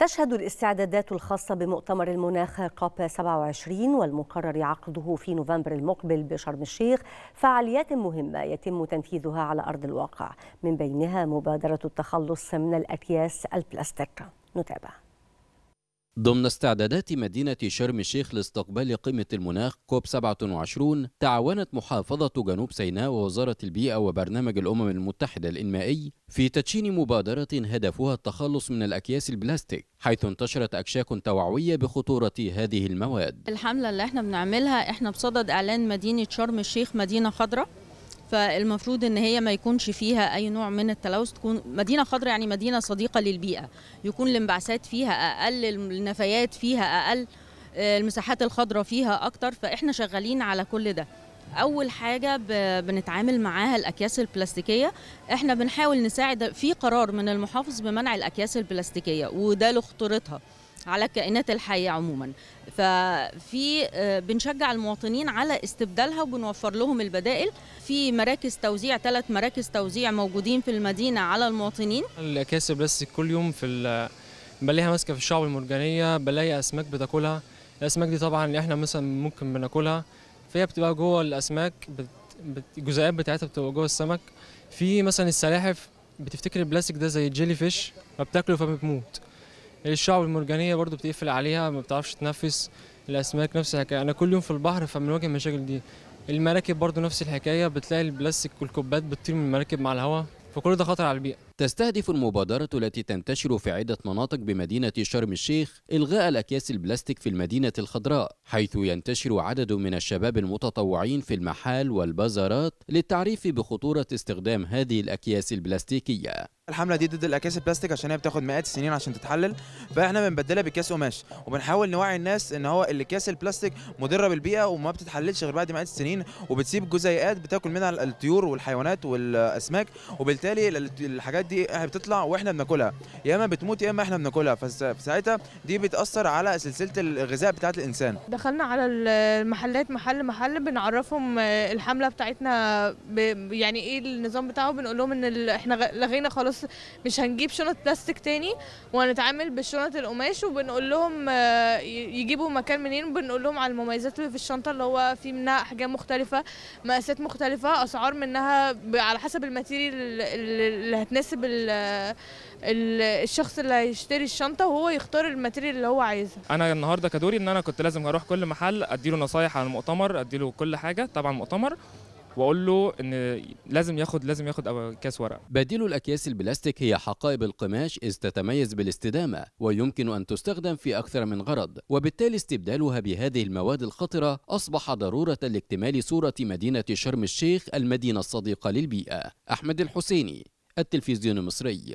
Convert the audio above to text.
تشهد الاستعدادات الخاصة بمؤتمر المناخ كوب 27 والمقرر عقده في نوفمبر المقبل بشرم الشيخ فعاليات مهمة يتم تنفيذها على أرض الواقع من بينها مبادرة التخلص من الأكياس البلاستيك نتابع ضمن استعدادات مدينة شرم الشيخ لاستقبال قمة المناخ كوب 27 تعاونت محافظة جنوب سيناء ووزارة البيئة وبرنامج الأمم المتحدة الإنمائي في تدشين مبادرة هدفها التخلص من الأكياس البلاستيك حيث انتشرت أكشاك توعوية بخطورة هذه المواد الحملة اللي احنا بنعملها احنا بصدد إعلان مدينة شرم الشيخ مدينة خضراء فالمفروض ان هي ما يكونش فيها اي نوع من التلوث تكون مدينه خضراء يعني مدينه صديقه للبيئه يكون الانبعاثات فيها اقل النفايات فيها اقل آه، المساحات الخضراء فيها اكتر فاحنا شغالين على كل ده اول حاجه بنتعامل معاها الاكياس البلاستيكيه احنا بنحاول نساعد في قرار من المحافظ بمنع الاكياس البلاستيكيه وده لخطورتها على الكائنات الحية عموما ففي آه، بنشجع المواطنين على استبدالها وبنوفر لهم البدائل في مراكز توزيع ثلاث مراكز توزيع موجودين في المدينة على المواطنين الأكياس البلاستيك كل يوم في بلاقيها ماسكة في الشعب المرجانية بلاقي أسماك بتاكلها الأسماك دي طبعا اللي احنا مثلا ممكن بناكلها فهي بتبقى جوه الأسماك بت... الجزيئات بتاعتها بتبقى جوه السمك في مثلا السلاحف بتفتكر البلاستيك ده زي الجيلي فيش فبتاكله فبتموت الشعب المرجانيه برضو بتقفل عليها ما بتعرفش تنفس الاسماك نفس الحكايه انا كل يوم في البحر فبنواجه المشاكل دي المراكب برضو نفس الحكايه بتلاقي البلاستيك والكوبات بتطير من المراكب مع الهواء فكل ده خطر على البيئه تستهدف المبادرة التي تنتشر في عدة مناطق بمدينة شرم الشيخ إلغاء الأكياس البلاستيك في المدينة الخضراء حيث ينتشر عدد من الشباب المتطوعين في المحال والبازارات للتعريف بخطورة استخدام هذه الأكياس البلاستيكية الحمله دي ضد الاكياس البلاستيك عشان هي بتاخد مئات السنين عشان تتحلل فاحنا بنبدلها بكاس قماش وبنحاول نوعي الناس ان هو الاكياس البلاستيك مضره بالبيئه وما بتتحللش غير بعد مئات السنين وبتسيب جزيئات بتاكل منها الطيور والحيوانات والاسماك وبالتالي الحاجات دي بتطلع واحنا بناكلها يا اما بتموت يا اما احنا بناكلها فساعتها دي بتاثر على سلسله الغذاء بتاعت الانسان دخلنا على المحلات محل محل بنعرفهم آه، الحمله بتاعتنا يعني ايه النظام بتاعه بنقول لهم ان احنا لغينا خلاص مش هنجيب شنط بلاستيك تاني وهنتعامل بالشنط القماش وبنقول لهم آه، يجيبوا مكان منين بنقول لهم على المميزات اللي في الشنطه اللي هو في منها احجام مختلفه مقاسات مختلفه اسعار منها على حسب الماتيريال اللي هتناسب يناسب الشخص اللي هيشتري الشنطه وهو يختار الماتيريال اللي هو عايزها انا النهارده كدوري ان انا كنت لازم اروح كل محل اديله نصايح عن المؤتمر اديله كل حاجه طبعا مؤتمر واقول له ان لازم ياخد لازم ياخد كاس ورق بديل الاكياس البلاستيك هي حقائب القماش اذ تتميز بالاستدامه ويمكن ان تستخدم في اكثر من غرض وبالتالي استبدالها بهذه المواد الخطره اصبح ضروره لاكتمال صوره مدينه شرم الشيخ المدينه الصديقه للبيئه احمد الحسيني التلفزيون المصري